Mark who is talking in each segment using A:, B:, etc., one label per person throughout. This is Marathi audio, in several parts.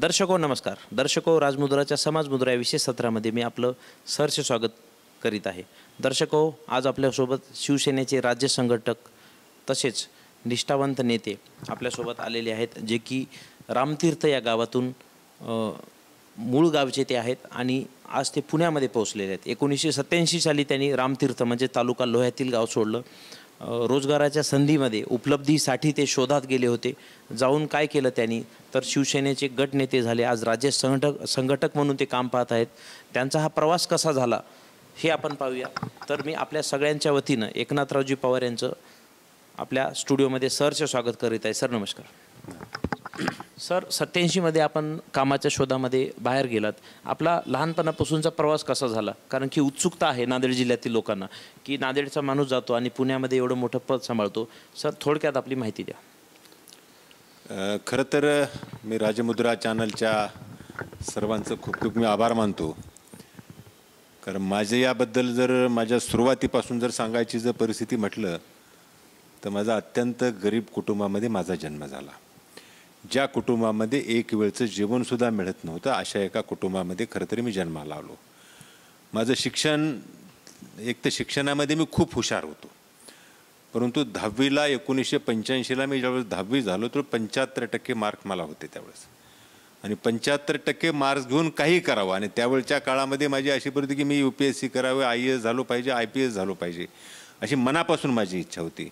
A: दर्शको नमस्कार दर्शको राजमुद्राच्या समाजमुद्रा या विशेष सत्रामध्ये मी आपलं सहर्ष स्वागत करीत आहे दर्शको आज आपल्यासोबत शिवसेनेचे राज्य संघटक तसेच निष्ठावंत नेते आपल्यासोबत आलेले आहेत जे की रामतीर्थ या गावातून मूळ गावचे ते आहेत आणि आज ते पुण्यामध्ये पोहोचलेले आहेत एकोणीसशे सत्याऐंशी साली त्यांनी रामतीर्थ म्हणजे तालुका लोह्यातील गाव सोडलं रोजगाराच्या संधीमध्ये उपलब्धीसाठी ते शोधात गेले होते जाऊन काय केलं त्यांनी तर शिवसेनेचे गटनेते झाले आज राज्य संघटक संघटक म्हणून ते काम पाहत आहेत त्यांचा हा प्रवास कसा झाला हे आपण पाहूया तर मी आपल्या सगळ्यांच्या वतीनं एकनाथरावजी पवार यांचं आपल्या स्टुडिओमध्ये सरचं स्वागत करीत आहे सर नमस्कार सर सत्याऐंशीमध्ये आपण कामाच्या शोधामध्ये बाहेर गेलात आपला लहानपणापासूनचा प्रवास कसा झाला कारण की उत्सुकता आहे नांदेड जिल्ह्यातील लोकांना की नांदेडचा माणूस जातो आणि पुण्यामध्ये एवढं मोठं पद सांभाळतो सर थोडक्यात आपली माहिती द्या खरं तर मी राजमुद्रा चॅनलच्या सर्वांचं खूप खूप
B: मी आभार मानतो कारण माझ्या याबद्दल जर माझ्या सुरुवातीपासून जर सांगायची जर परिस्थिती म्हटलं तर माझा अत्यंत गरीब कुटुंबामध्ये माझा जन्म झाला ज्या कुटुंबामध्ये एक वेळचं जेवणसुद्धा मिळत नव्हतं अशा एका कुटुंबामध्ये खरं तरी मी जन्माला आलो माझं शिक्षण एक तर शिक्षणामध्ये मी खूप हुशार होतो परंतु दहावीला एकोणीसशे पंच्याऐंशीला मी ज्यावेळेस दहावी झालो तर पंच्याहत्तर टक्के मार्क मला होते त्यावेळेस आणि पंच्याहत्तर टक्के मार्क्स घेऊन काही करावं आणि त्यावेळच्या काळामध्ये माझी अशी परिस्थिती की मी यू पी एस सी करावं आय ए एस झालो पाहिजे आय पी एस झालो पाहिजे अशी मनापासून माझी इच्छा होती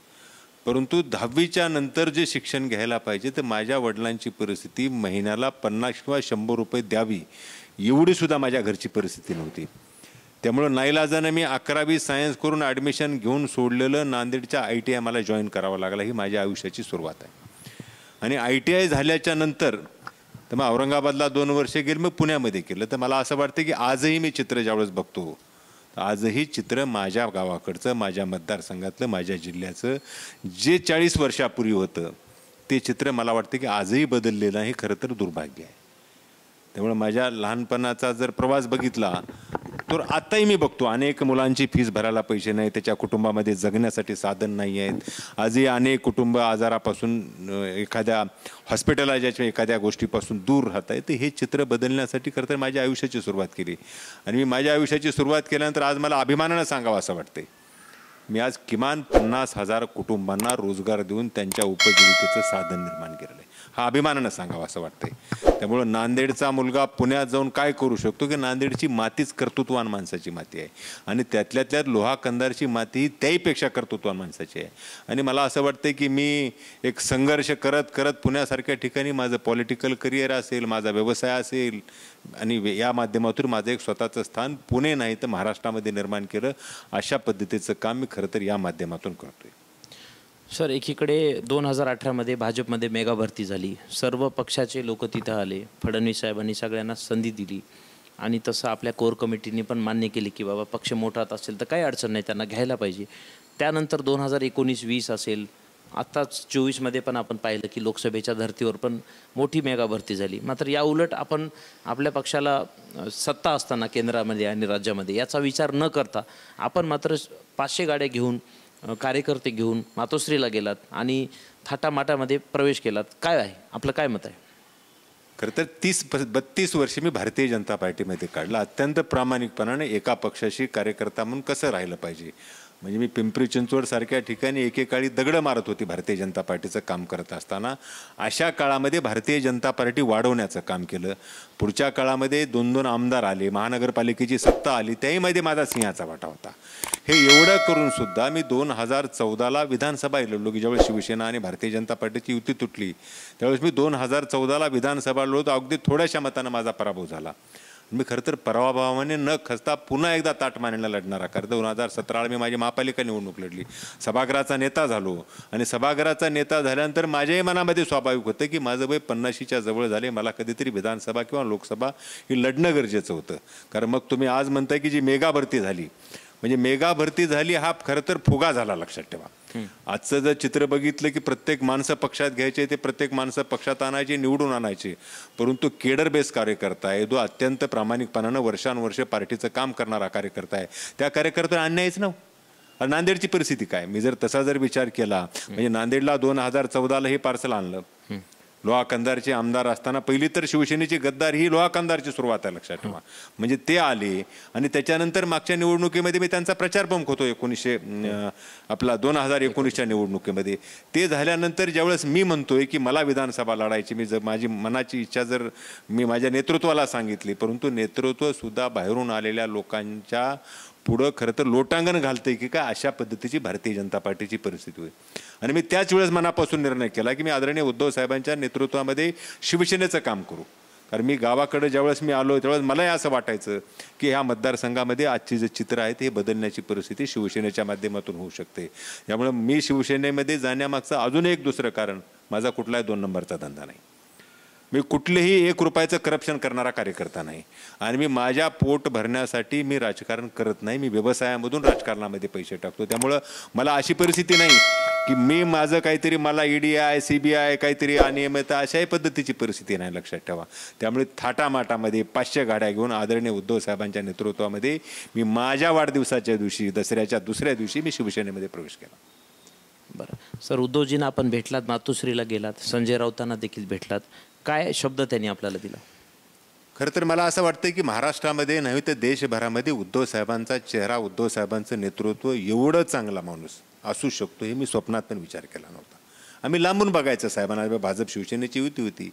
B: परंतु दहावीच्या नंतर जे शिक्षण घ्यायला पाहिजे तर माझ्या वडिलांची परिस्थिती महिन्याला पन्नास किंवा शंभर रुपये द्यावी एवढीसुद्धा माझ्या घरची परिस्थिती नव्हती त्यामुळं नाईलाजानं मी अकरावी सायन्स करून ॲडमिशन घेऊन सोडलेलं नांदेडच्या आय टी आय मला जॉईन करावं लागला ही माझ्या आयुष्याची सुरुवात आहे आणि आय टी आय झाल्याच्या नंतर तर मग औरंगाबादला दोन वर्षे गेले मग पुण्यामध्ये केलं तर मला असं वाटतं की आजही मी चित्र ज्यावेळेस बघतो आजही चित्र माझ्या गावाकडचं माझ्या मतदारसंघातलं माझ्या जिल्ह्याचं जे चाळीस वर्षापूर्वी होतं ते चित्र मला वाटतं की आजही बदललेलं हे खरं तर दुर्भाग्य आहे त्यामुळे माझ्या लहानपणाचा जर प्रवास बघितला तर आत्ताही मी बघतो अनेक मुलांची फीज भरायला पैसे नाही त्याच्या कुटुंबामध्ये जगण्यासाठी साधन नाही आहेत आजही अनेक कुटुंब आजारापासून एखाद्या हॉस्पिटलायझेशन एखाद्या गोष्टीपासून दूर राहत आहे तर हे चित्र बदलण्यासाठी खरं तर माझ्या आयुष्याची सुरुवात केली आणि मी माझ्या आयुष्याची सुरुवात केल्यानंतर आज मला अभिमानानं सांगावं असं वाटते मी आज किमान पन्नास हजार कुटुंबांना रोजगार देऊन त्यांच्या उपजीविकेचं साधन निर्माण केलं आहे हा अभिमानानं सांगावा असं वाटतंय त्यामुळं नांदेडचा मुलगा पुण्यात जाऊन काय करू शकतो की नांदेडची मातीच कर्तृत्वान माणसाची माती आहे आणि त्यातल्या त्यात लोहा कंदारची माती त्याहीपेक्षा कर्तृत्वान माणसाची आहे आणि मला असं वाटतं की मी एक संघर्ष करत करत पुण्यासारख्या ठिकाणी माझं पॉलिटिकल करिअर असेल माझा व्यवसाय असेल आणि या माध्यमातून माझं एक स्वतःचं स्थान पुणे नाही तर महाराष्ट्रामध्ये निर्माण केलं अशा पद्धतीचं काम मी
A: खरं तर या माध्यमातून करतोय सर एकीकडे दोन हजार अठरामध्ये भाजपमध्ये मेगा भरती झाली सर्व पक्षाचे लोक तिथं आले फडणवीस साहेबांनी सगळ्यांना संधी दिली आणि तसं आपल्या कोर कमिटीने पण मान्य केली की बाबा पक्ष मोठा असेल तर काही अडचण नाही त्यांना घ्यायला पाहिजे त्यानंतर दोन हजार एकोणीस वीस असेल आत्ताच चोवीसमध्ये पण आपण पाहिलं की लोकसभेच्या धर्तीवर पण मोठी मेगा भरती झाली मात्र या उलट आपण आपल्या पक्षाला सत्ता असताना केंद्रामध्ये आणि राज्यामध्ये याचा विचार न करता आपण मात्र पाचशे गाड्या घेऊन कार्यकर्ते घेऊन मातोश्रीला गेलात आणि थाटामाटामध्ये प्रवेश केलात काय आहे आपलं काय मत आहे खरं तर तीस बत्तीस वर्षी मी भारतीय जनता
B: पार्टीमध्ये काढला अत्यंत प्रामाणिकपणाने एका पक्षाशी कार्यकर्ता म्हणून कसं राहिलं पाहिजे म्हणजे मी पिंपरी चिंचवडसारख्या ठिकाणी एकेकाळी दगड मारत होती भारतीय जनता पार्टीचं काम करत असताना अशा काळामध्ये भारतीय जनता पार्टी वाढवण्याचं काम केलं पुढच्या काळामध्ये दोन दोन आमदार आले महानगरपालिकेची सत्ता आली त्याहीमध्ये माझा सिंहाचा वाटा होता हे एवढं करूनसुद्धा मी दोन हजार चौदाला विधानसभा लढलो की ज्यावेळेस शिवसेना आणि भारतीय जनता पार्टीची युती तुटली त्यावेळेस मी दोन हजार चौदाला विधानसभा लढलो तर अगदी थोड्याशा मतानं माझा पराभव झाला मी खरं तर पराभवाने न खचता पुन्हा एकदा ताट मानेला लढणारा खरं तर दोन हजार सतराला मी माझी महापालिका निवडणूक लढली सभागृहाचा नेता झालो आणि सभागृहाचा नेता झाल्यानंतर माझ्याही मनामध्ये स्वाभाविक होतं की माझं वय पन्नाशीच्या जवळ झाले मला कधीतरी विधानसभा किंवा लोकसभा ही लढणं गरजेचं होतं कारण मग तुम्ही आज म्हणताय की जी मेगा भरती झाली म्हणजे मेगा भरती झाली हा खरं तर फुगा झाला लक्षात ठेवा आजचं जर चित्र बघितलं की प्रत्येक माणसं पक्षात घ्यायचे ते प्रत्येक माणसं पक्षात आणायचे निवडून आणायचे परंतु केडर बेस कार्यकर्ता आहे जो अत्यंत प्रामाणिकपणानं वर्षानुवर्ष पार्टीचं काम करणारा कार्यकर्ता आहे त्या कार्यकर्त्याला आणण्याच ना नांदेडची परिस्थिती काय मी जर तसा जर विचार केला म्हणजे नांदेडला दोन हजार चौदाला हे पार्सल आणलं लोहा कंदारचे आमदार असताना पहिली तर शिवसेनेची गद्दार ही लोहा कंदारची सुरुवात आहे लक्षात ठेवा म्हणजे ते आले आणि त्याच्यानंतर मागच्या निवडणुकीमध्ये मी त्यांचा प्रचार बंक होतो एकोणीसशे आपला दोन हजार एकोणीसच्या निवडणुकीमध्ये ते झाल्यानंतर ज्यावेळेस मी म्हणतोय की मला विधानसभा लढायची मी जर माझी मनाची इच्छा जर मी माझ्या नेतृत्वाला सांगितली परंतु नेतृत्वसुद्धा बाहेरून आलेल्या लोकांच्या पुढं खरं तर लोटांगण घालते की काय अशा पद्धतीची भारतीय जनता पार्टीची परिस्थिती होईल आणि मी त्याच वेळेस मनापासून निर्णय केला की मी आदरणीय उद्धव साहेबांच्या नेतृत्वामध्ये शिवसेनेचं काम करू कारण मी गावाकडे ज्यावेळेस मी आलो त्यावेळेस मलाही असं वाटायचं की ह्या मतदारसंघामध्ये आजचे जे चित्र आहे ते बदलण्याची परिस्थिती शिवसेनेच्या माध्यमातून होऊ शकते त्यामुळे मी शिवसेनेमध्ये जाण्यामागचं अजून एक दुसरं कारण माझा कुठलाही दोन नंबरचा धंदा नाही मी कुठलेही एक रुपयाचं करप्शन करणारा कार्यकर्ता नाही आणि मी माझ्या पोट भरण्यासाठी मी राजकारण करत नाही मी व्यवसायामधून राजकारणामध्ये पैसे टाकतो त्यामुळं मला अशी परिस्थिती नाही की मी माझं काहीतरी मला ED I C B I काहीतरी अनियमितता अशाही पद्धतीची परिस्थिती नाही लक्षात ठेवा त्यामुळे थाटामाटामध्ये पाचशे गाड्या घेऊन आदरणीय उद्धव साहेबांच्या नेतृत्वामध्ये मी माझ्या वाढदिवसाच्या दिवशी दसऱ्याच्या दुसऱ्या दिवशी मी
A: शिवसेनेमध्ये प्रवेश केला बरं सर उद्धवजींना आपण भेटलात मातोश्रीला गेलात संजय राऊतांना देखील भेटलात काय शब्द त्यांनी आपल्याला दिला खरं तर मला असं वाटतं की
B: महाराष्ट्रामध्ये नव्हे तर देशभरामध्ये उद्धव साहेबांचा चेहरा उद्धव साहेबांचं नेतृत्व एवढं चांगला माणूस असू शकतो हे मी स्वप्नात पण विचार केला नव्हता आम्ही लांबून बघायचं साहेबांना भाजप शिवसेनेची युती होती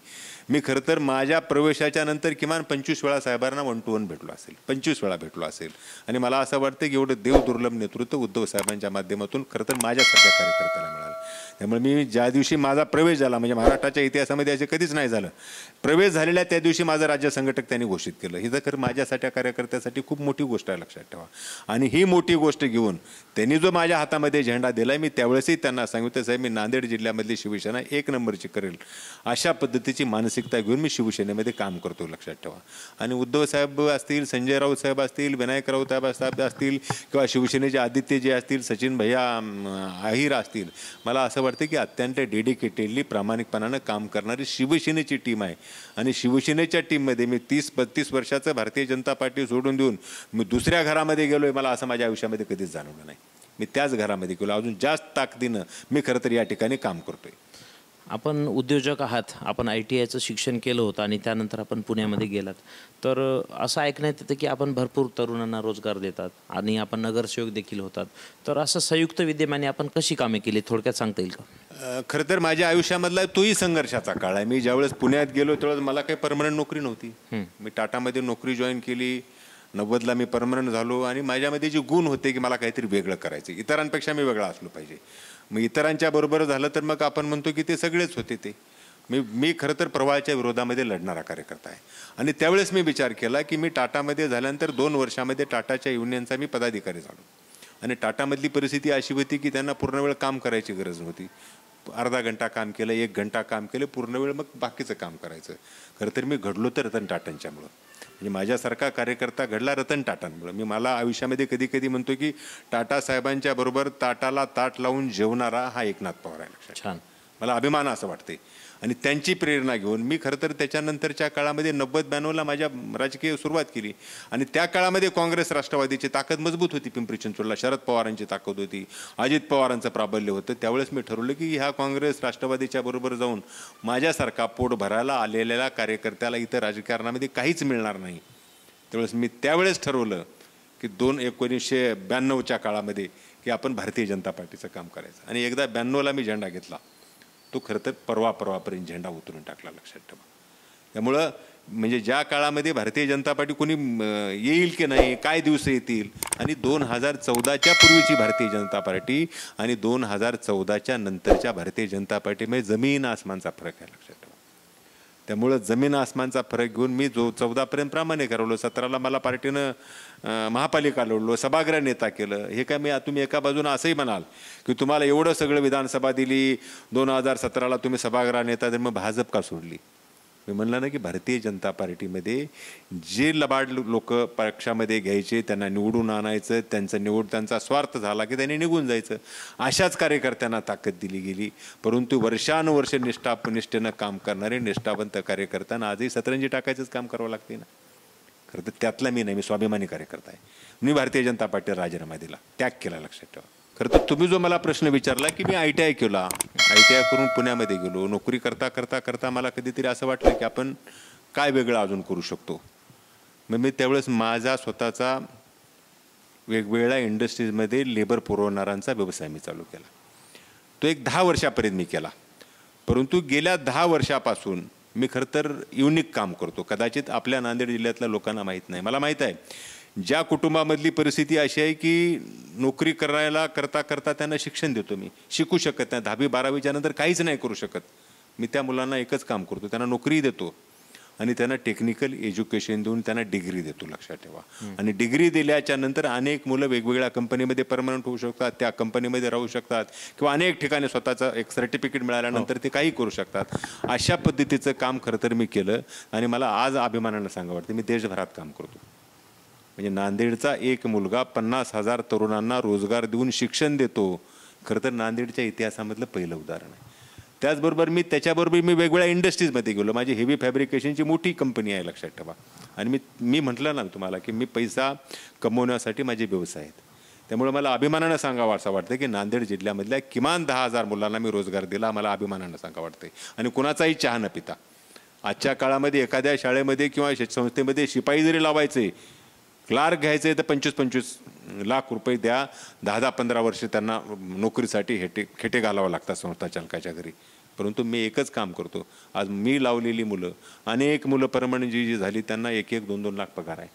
B: मी खरं तर माझ्या प्रवेशाच्या नंतर किमान पंचवीस वेळा साहेबांना वन टू वन भेटलो असेल पंचवीस वेळा भेटलो असेल आणि मला असं वाटतं की एवढं देवदुर्लभ नेतृत्व उद्धव साहेबांच्या माध्यमातून खरं तर माझ्यासारख्या कार्यकर्त्याला मिळालं त्यामुळे मी ज्या दिवशी माझा प्रवेश झाला म्हणजे महाराष्ट्राच्या इतिहासामध्ये असे कधीच नाही झालं प्रवेश झालेल्या त्या दिवशी माझं राज्य संघटक त्यांनी घोषित केलं ही जर माझ्यासाठी कार्यकर्त्यासाठी खूप मोठी गोष्ट आहे लक्षात ठेवा आणि ही मोठी गोष्ट घेऊन त्यांनी जो माझ्या हातामध्ये झेंडा दिला मी त्यावेळेसही त्यांना सांगितलं साहेब मी नांदेड जिल्ह्यामधली शिवसेना एक नंबरची करेल अशा पद्धतीची मानसिकता घेऊन मी शिवसेनेमध्ये काम करतो लक्षात ठेवा आणि उद्धव साहेब असतील संजय राऊत साहेब असतील विनायक राऊत साहेब साहेब असतील किंवा शिवसेनेचे आदित्य जे असतील सचिन भैया आहिर असतील मला असं वाटते की अत्यंत डेडिकेटेडली प्रामाणिकपणानं काम करणारी शिवसेनेची टीम आहे आणि शिवसेनेच्या टीममध्ये मी तीस बत्तीस वर्षाचं भारतीय जनता पार्टी सोडून देऊन मी दुसऱ्या घरामध्ये गेलो आहे मला असं माझ्या आयुष्यामध्ये कधीच जाणवलं नाही मी त्याच
A: घरामध्ये गेलो अजून जास्त ताकदीनं मी खरं तर या ठिकाणी काम करतो आहे आपण उद्योजक आहात आपण आय टी आयचं शिक्षण केलं होतं आणि त्यानंतर आपण पुण्यामध्ये गेलात तर असं ऐकण्यात येतं की आपण भरपूर तरुणांना रोजगार देतात आणि आपण नगरसेवक देखील होतात तर असं संयुक्त विद्यमाने आपण कशी कामे केली थोडक्यात सांगता येईल
B: का खरं तर माझ्या आयुष्यामधला तोही संघर्षाचा काळ आहे मी ज्यावेळेस पुण्यात गेलो त्यावेळेस मला काही परमनंट नोकरी नव्हती मी टाटामध्ये नोकरी जॉईन केली नव्वदला मी परमनंट झालो आणि माझ्यामध्ये जे गुण होते की मला काहीतरी वेगळं करायचं इतरांपेक्षा मी वेगळा असलो पाहिजे मग इतरांच्या बरोबर झालं तर मग आपण म्हणतो की ते सगळेच होते ते मी मी खरं तर प्रवाहाच्या विरोधामध्ये लढणारा कार्यकर्ता आहे आणि त्यावेळेस मी विचार केला की मी टाटामध्ये झाल्यानंतर दोन वर्षामध्ये टाटाच्या युनियनचा मी पदाधिकारी झालो आणि टाटामधली परिस्थिती अशी होती की त्यांना पूर्ण वेळ काम करायची गरज नव्हती अर्धा घंटा काम केलं एक घंटा काम केलं पूर्ण वेळ मग बाकीचं काम करायचं खरं तर मी घडलो तर रतन टाटांच्यामुळं म्हणजे माझ्यासारखा कार्यकर्ता घडला रतन टाटांमुळे मी मला आयुष्यामध्ये कधी कधी म्हणतो की टाटा साहेबांच्या बरोबर ताटाला ताट लावून जेवणारा हा एकनाथ पवार आहे लक्षात छान मला अभिमान असं वाटते आणि त्यांची प्रेरणा घेऊन मी खरं तर त्याच्यानंतरच्या काळामध्ये नव्वद ब्याण्णवला माझ्या राजकीय सुरुवात केली आणि त्या काळामध्ये काँग्रेस राष्ट्रवादीची ताकद मजबूत होती पिंपरी चिंचवडला शरद पवारांची ताकद होती अजित पवारांचं प्राबल्य होतं त्यावेळेस मी ठरवलं की ह्या काँग्रेस राष्ट्रवादीच्या बरोबर जाऊन माझ्यासारखा पोट भरायला आलेल्या कार्यकर्त्याला इथं राजकारणामध्ये काहीच मिळणार नाही त्यावेळेस मी त्यावेळेस ठरवलं की दोन एकोणीसशे ब्याण्णवच्या काळामध्ये की आपण भारतीय जनता पार्टीचं काम करायचं आणि एकदा ब्याण्णवला मी झेंडा घेतला तो खरं तर परवा परवापर्यंत झेंडा उतरून टाकला लक्षात ठेवा त्यामुळं म्हणजे ज्या काळामध्ये भारतीय जनता पार्टी कोणी येईल की नाही काय दिवस येतील आणि दोन हजार चौदाच्या पूर्वीची भारतीय जनता पार्टी आणि दोन हजार चौदाच्या नंतरच्या भारतीय जनता पार्टीमध्ये जमीन आसमानचा फरक आहे लक्षात ठेवा त्यामुळं जमीन आसमानचा फरक घेऊन मी जो चौदापर्यंत प्रामाणिक हरवलो सतराला मला पार्टीनं महापालिका लढलो सभागृह नेता केलं हे काय मी तुम्ही एका बाजूनं असंही म्हणाल की तुम्हाला एवढं सगळं विधानसभा दिली दोन हजार सतराला तुम्ही सभागृह नेता तर मग भाजप का सोडली मी म्हणलं ना की भारतीय जनता पार्टीमध्ये जे लबाड लोक पक्षामध्ये घ्यायचे त्यांना निवडून आणायचं त्यांचा निवड त्यांचा स्वार्थ झाला की त्यांनी निघून जायचं अशाच कार्यकर्त्यांना ताकद दिली गेली परंतु वर्षानुवर्ष निष्ठेनं काम करणारे निष्ठावंत कार्यकर्त्यांना आजही सतरंजी टाकायचंच काम करावं लागते ना खरं तर त्यातला मी नाही मी स्वाभिमानी कार्यकर्ता आहे मी भारतीय जनता पार्टीला राजीनामा दिला त्याग केला लक्षात ठेवा खरं तर तुम्ही जो मला प्रश्न विचारला की मी आय टी आय केला आय टी आय करून पुण्यामध्ये गेलो नोकरी करता करता करता मला कधीतरी असं वाटलं की आपण काय वेगळं अजून करू शकतो मग मी त्यावेळेस माझा स्वतःचा वेगवेगळ्या इंडस्ट्रीजमध्ये लेबर पुरवणाऱ्यांचा व्यवसाय मी चालू केला तो एक दहा वर्षापर्यंत मी केला परंतु गेल्या दहा वर्षापासून मी खरं तर युनिक काम करतो कदाचित आपल्या नांदेड जिल्ह्यातल्या लोकांना माहीत नाही मला माहीत आहे ज्या कुटुंबामधली परिस्थिती अशी आहे की नोकरी करायला करता करता त्यांना शिक्षण देतो मी शिकू शकत नाही दहावी बारावीच्या नंतर काहीच नाही करू शकत मी त्या मुलांना एकच काम करतो त्यांना नोकरी देतो आणि त्यांना टेक्निकल एज्युकेशन देऊन त्यांना डिग्री देतो लक्षात ठेवा आणि डिग्री दिल्याच्या नंतर अनेक मुलं वेगवेगळ्या कंपनीमध्ये परमनंट होऊ शकतात त्या कंपनीमध्ये राहू शकतात किंवा अनेक ठिकाणी स्वतःचं एक सर्टिफिकेट मिळाल्यानंतर हो. ते काही करू शकतात अशा पद्धतीचं काम खरं तर मी केलं आणि मला आज अभिमानानं सांगा वाटतं मी देशभरात काम करतो म्हणजे नांदेडचा एक मुलगा पन्नास हजार तरुणांना रोजगार देऊन शिक्षण देतो खरं तर नांदेडच्या इतिहासामधलं पहिलं उदाहरण आहे त्याचबरोबर मी त्याच्याबरोबर मी वेगवेगळ्या इंडस्ट्रीजमध्ये गेलो माझी हेवी फॅब्रिकेशनची मोठी कंपनी आहे लक्षात ठेवा आणि मी मी म्हटलं ना तुम्हाला की मी पैसा कमवण्यासाठी माझे व्यवसाय आहेत त्यामुळे मला अभिमानानं सांगावं असं वाटतं की नांदेड जिल्ह्यामधल्या किमान दहा हजार मुलांना मी रोजगार दिला मला अभिमानानं सांगा वाटतं आणि कुणाचाही चहा न पिता आजच्या काळामध्ये एखाद्या शाळेमध्ये किंवा संस्थेमध्ये शिपाई जरी लावायचे क्लार्क घ्यायचे तर पंचवीस पंचवीस लाख रुपये द्या दहा दहा पंधरा वर्षे त्यांना नोकरीसाठी हेटे खेटे घालावं लागतात संस्था चालकाच्या घरी परंतु मी एकच काम करतो आज मी लावलेली मुलं अनेक मुलं परमनंट जी जी झाली त्यांना एक एक दोन दोन लाख पगार आहे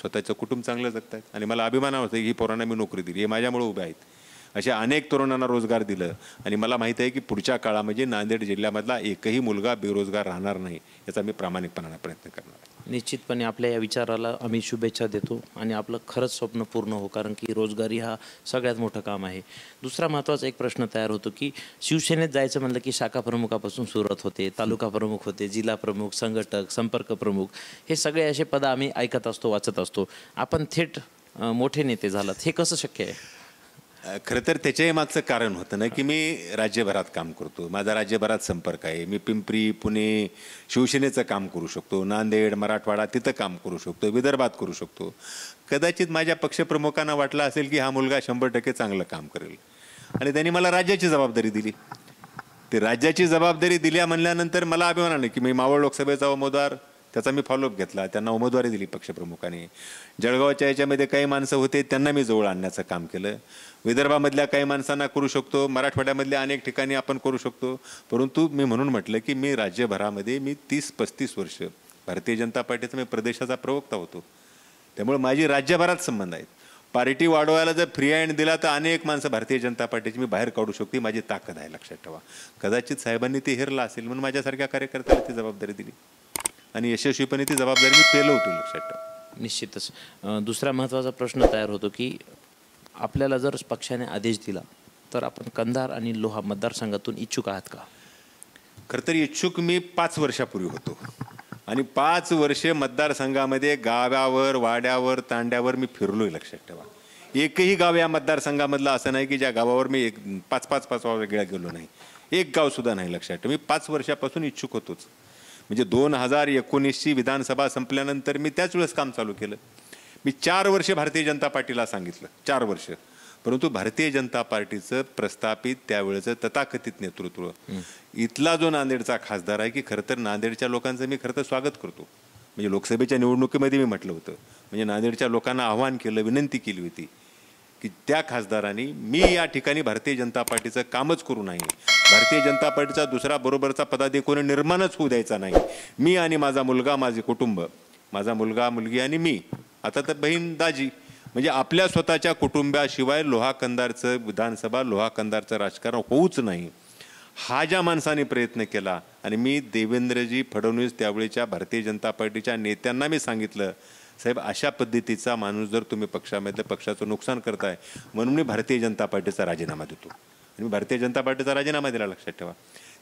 B: स्वतःचं कुटुंब चांगलं जगत आहेत आणि मला अभिमान होतं की ही पोरांना मी नोकरी दिली हे माझ्यामुळे उभे आहेत असे अनेक तरुणांना रोजगार दिलं आणि मला माहीत आहे की पुढच्या काळामध्ये नांदेड जिल्ह्यामधला एकही
A: मुलगा बेरोजगार राहणार नाही याचा मी प्रामाणिकपणाने प्रयत्न करणार आहे निश्चितपणे आपल्या या विचाराला आम्ही शुभेच्छा देतो आणि आपलं खरंच स्वप्न पूर्ण हो कारण की रोजगारी हा सगळ्यात मोठं काम आहे दुसरा महत्त्वाचा एक प्रश्न तयार होतो की शिवसेनेत जायचं म्हटलं की शाखा प्रमुखापासून सुरुवात होते तालुका प्रमुख होते जिल्हा प्रमुख संघटक संपर्क प्रमुख हे सगळे असे पदं आम्ही ऐकत असतो वाचत असतो आपण थेट मोठे नेते झालात हे कसं शक्य आहे खरं
B: तर त्याच्याही मागचं कारण होतं ना की मी राज्यभरात काम करतो माझा राज्यभरात संपर्क आहे मी पिंपरी पुणे शिवसेनेचं काम करू शकतो नांदेड मराठवाडा तिथं काम करू शकतो विदर्भात करू शकतो कदाचित माझ्या पक्षप्रमुखांना वाटलं असेल की हा मुलगा शंभर टक्के चांगलं काम करेल आणि त्यांनी मला राज्याची जबाबदारी दिली ते राज्याची जबाबदारी दिल्या म्हणल्यानंतर मला अभिमानानं की मी मावळ लोकसभेचा उमेदवार त्याचा मी फॉलोअप घेतला त्यांना उमेदवारी दिली पक्षप्रमुखाने जळगावच्या याच्यामध्ये काही माणसं होते त्यांना मी जवळ आणण्याचं काम केलं विदर्भामधल्या काही माणसांना करू शकतो मराठवाड्यामधल्या अनेक ठिकाणी आपण करू शकतो परंतु मी म्हणून म्हटलं की मी राज्यभरामध्ये मी तीस पस्तीस वर्ष भारतीय जनता पार्टीचा मी प्रदेशाचा प्रवक्ता होतो त्यामुळे माझी राज्यभरात संबंध आहेत पार्टी वाढवायला जर फ्री हँड दिला तर अनेक माणसं भारतीय जनता पार्टीची मी बाहेर काढू शकते माझी ताकद आहे लक्षात ठेवा कदाचित साहेबांनी ते हेरला असेल म्हणून माझ्यासारख्या
A: कार्यकर्त्याला ती जबाबदारी दिली आणि यशस्वीपणे ती जबाबदारी मी होती लक्षात ठेवा निश्चितच दुसरा महत्त्वाचा प्रश्न तयार होतो की आपल्याला जर पक्षाने आदेश दिला तर आपण कंधार आणि लोहा मतदारसंघातून इच्छुक आहात का खरं तर इच्छुक
B: मी पाच वर्षापूर्वी होतो आणि पाच वर्षे मतदारसंघामध्ये गाव्यावर वाड्यावर तांड्यावर मी फिरलोय लक्षात ठेवा एकही गाव या मतदारसंघामधलं असं नाही की ज्या गावावर मी एक पाच पाच पाच वेगळ्या गेलो नाही एक गावसुद्धा नाही लक्षात ठेवा मी पाच वर्षापासून इच्छुक होतोच म्हणजे दोन हजार एकोणीसची विधानसभा संपल्यानंतर मी त्याच वेळेस काम चालू केलं मी चार वर्ष भारतीय जनता पार्टीला सांगितलं चार वर्ष परंतु भारतीय जनता पार्टीचं प्रस्थापित त्यावेळेचं तथाकथित नेतृत्व इथला जो नांदेडचा खासदार आहे की खरं तर नांदेडच्या लोकांचं मी खरं तर स्वागत करतो म्हणजे लोकसभेच्या निवडणुकीमध्ये मी म्हटलं होतं म्हणजे नांदेडच्या लोकांना आव्हान केलं विनंती केली होती की त्या खासदारांनी मी या ठिकाणी भारतीय जनता पार्टीचं कामच करू नाही भारतीय जनता पार्टीचा दुसरा बरोबरचा पदाधिकारी निर्माणच होऊ द्यायचा नाही मी आणि माझा मुलगा माझे कुटुंब माझा मुलगा मुलगी आणि मी आता तर बहीण दाजी म्हणजे आपल्या स्वतःच्या कुटुंबाशिवाय लोहा विधानसभा लोहाकंदारचं राजकारण होऊच नाही हा ज्या माणसाने प्रयत्न केला आणि मी देवेंद्रजी फडणवीस त्यावेळीच्या भारतीय जनता पार्टीच्या नेत्यांना मी सांगितलं साहेब अशा पद्धतीचा माणूस जर तुम्ही पक्षामध्ये पक्षाचं नुकसान करताय म्हणून मी भारतीय जनता पार्टीचा राजीनामा देतो आणि मी भारतीय जनता पार्टीचा राजीनामा दिला लक्षात ठेवा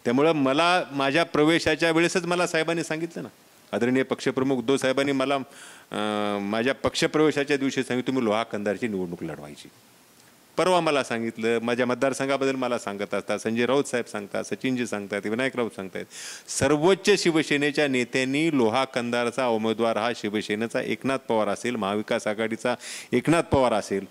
B: त्यामुळं मला माझ्या प्रवेशाच्या वेळेसच मला साहेबांनी सांगितलं ना आदरणीय पक्षप्रमुख उद्धव साहेबांनी मला माझ्या पक्षप्रवेशाच्या दिवशी सांगितलं तुम्ही लोहा कंदारची निवडणूक लढवायची परवा मला सांगितलं माझ्या मतदारसंघाबद्दल मला सांगत असतात संजय राऊत साहेब सांगतात सचिनजी सांगतात विनायक राऊत सांगतात सर्वोच्च शिवसेनेच्या नेत्यांनी लोहा कंदारचा उमेदवार हा शिवसेनेचा एकनाथ पवार असेल महाविकास आघाडीचा एकनाथ पवार असेल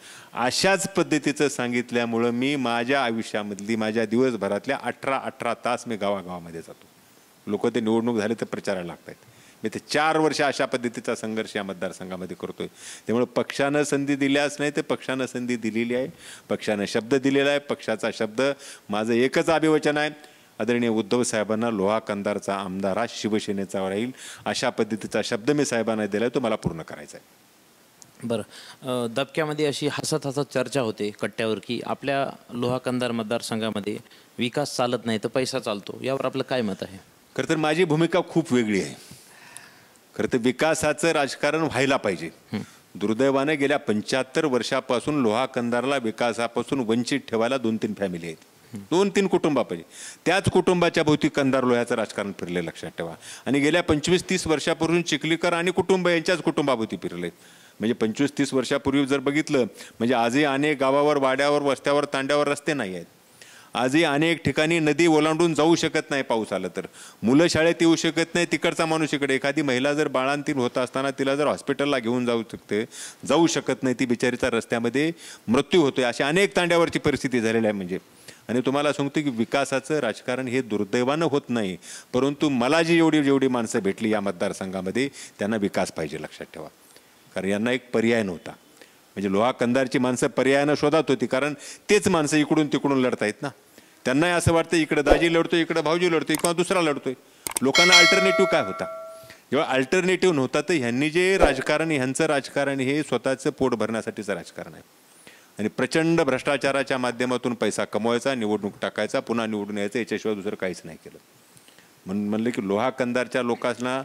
B: अशाच पद्धतीचं सांगितल्यामुळं मी माझ्या आयुष्यामधली माझ्या दिवसभरातल्या अठरा अठरा तास मी गावागावामध्ये जातो लोक ते निवडणूक झाले तर प्रचाराला लागत आहेत मी ते चार वर्ष अशा पद्धतीचा संघर्ष या मतदारसंघामध्ये करतो आहे त्यामुळे पक्षानं संधी दिल्याच नाही तर पक्षानं संधी दिलेली आहे पक्षानं शब्द दिलेला आहे पक्षाचा शब्द माझं एकच अभिवचन आहे आदरणीय उद्धव साहेबांना लोहा कंदारचा आमदार हा शिवसेनेचा राहील अशा पद्धतीचा शब्द मी साहेबांना दिला आहे तो मला पूर्ण करायचा आहे
A: बरं दबक्यामध्ये अशी हसत हसत चर्चा होते कट्ट्यावर की आपल्या लोहा कंदार मतदारसंघामध्ये विकास चालत नाही तर पैसा चालतो यावर आपलं काय मत आहे
B: खरं तर माझी भूमिका खूप वेगळी आहे खरं तर विकासाचं राजकारण व्हायला पाहिजे दुर्दैवाने गेल्या पंच्याहत्तर वर्षापासून लोहा कंदारला विकासापासून वंचित ठेवायला दोन तीन फॅमिली आहेत दोन तीन कुटुंब पाहिजे त्याच कुटुंबाच्या भोवती कंदार लोह्याचं राजकारण फिरले लक्षात ठेवा आणि गेल्या पंचवीस तीस वर्षापूर्वी चिखलीकर आणि कुटुंब यांच्याच कुटुंबाभोवती फिरले म्हणजे पंचवीस तीस वर्षापूर्वी जर बघितलं म्हणजे आजही अनेक गावावर वाड्यावर वस्त्यावर तांड्यावर रस्ते नाही आहेत आजही अनेक ठिकाणी नदी ओलांडून जाऊ शकत नाही पाऊस आला तर मुलं शाळेत येऊ शकत नाही तिकडचा माणूस इकडे एखादी महिला जर बाळांतील होत असताना तिला जर हॉस्पिटलला घेऊन जाऊ शकते जाऊ शकत नाही ती बिचारीचा रस्त्यामध्ये मृत्यू होतोय अशा अनेक तांड्यावरची परिस्थिती झालेली आहे म्हणजे आणि तुम्हाला सांगतो की विकासाचं राजकारण हे दुर्दैवानं होत नाही परंतु मला जी एवढी जेवढी माणसं भेटली या मतदारसंघामध्ये त्यांना विकास पाहिजे लक्षात ठेवा कारण यांना एक पर्याय नव्हता म्हणजे लोहा कंदारची माणसं पर्यायानं शोधात होती कारण तेच माणसं इकडून तिकडून लढतायत ना त्यांनाही असं वाटतं इकडं दाजी लढतोय इकडं भाऊजी लढतोय किंवा दुसरा लढतोय लोकांना अल्टरनेटिव्ह काय होता जेव्हा अल्टरनेटिव्ह नव्हता तर ह्यांनी जे राजकारण ह्यांचं राजकारण हे स्वतःचं पोट भरण्यासाठीचं राजकारण आहे आणि प्रचंड भ्रष्टाचाराच्या माध्यमातून पैसा कमवायचा निवडणूक टाकायचा पुन्हा निवडून यायचं याच्याशिवाय दुसरं काहीच नाही केलं म्हणून म्हणलं की लोहा कंदारच्या लोकांना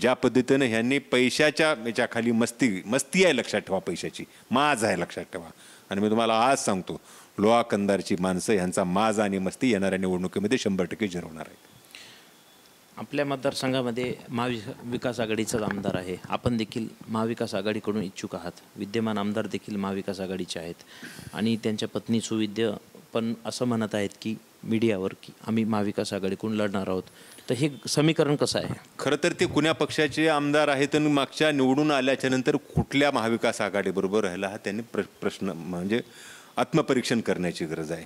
B: ज्या पद्धतीनं ह्यांनी पैशाच्या याच्याखाली मस्ती मस्ती आहे लक्षात ठेवा पैशाची माज आहे लक्षात ठेवा आणि मी तुम्हाला आज सांगतो लोहा कंदारची माणसं ह्यांचा माज आणि मस्ती येणाऱ्या निवडणुकीमध्ये शंभर टक्के जिरवणार आहे
A: आपल्या मतदारसंघामध्ये विकास आघाडीचाच आमदार आहे आपण देखील महाविकास आघाडीकडून इच्छुक आहात विद्यमान आमदार देखील महाविकास आघाडीचे आहेत आणि त्यांच्या पत्नी सुविद्य पण असं म्हणत आहेत की मीडियावर की आम्ही महाविकास आघाडीकडून लढणार आहोत तर हे समीकरण कसं आहे
B: खरं तर ते कुण्या पक्षाचे आमदार आहेत आणि मागच्या निवडून आल्याच्या नंतर कुठल्या महाविकास आघाडीबरोबर राहिला हा त्यांनी प्र प्रश्न म्हणजे आत्मपरीक्षण करण्याची गरज आहे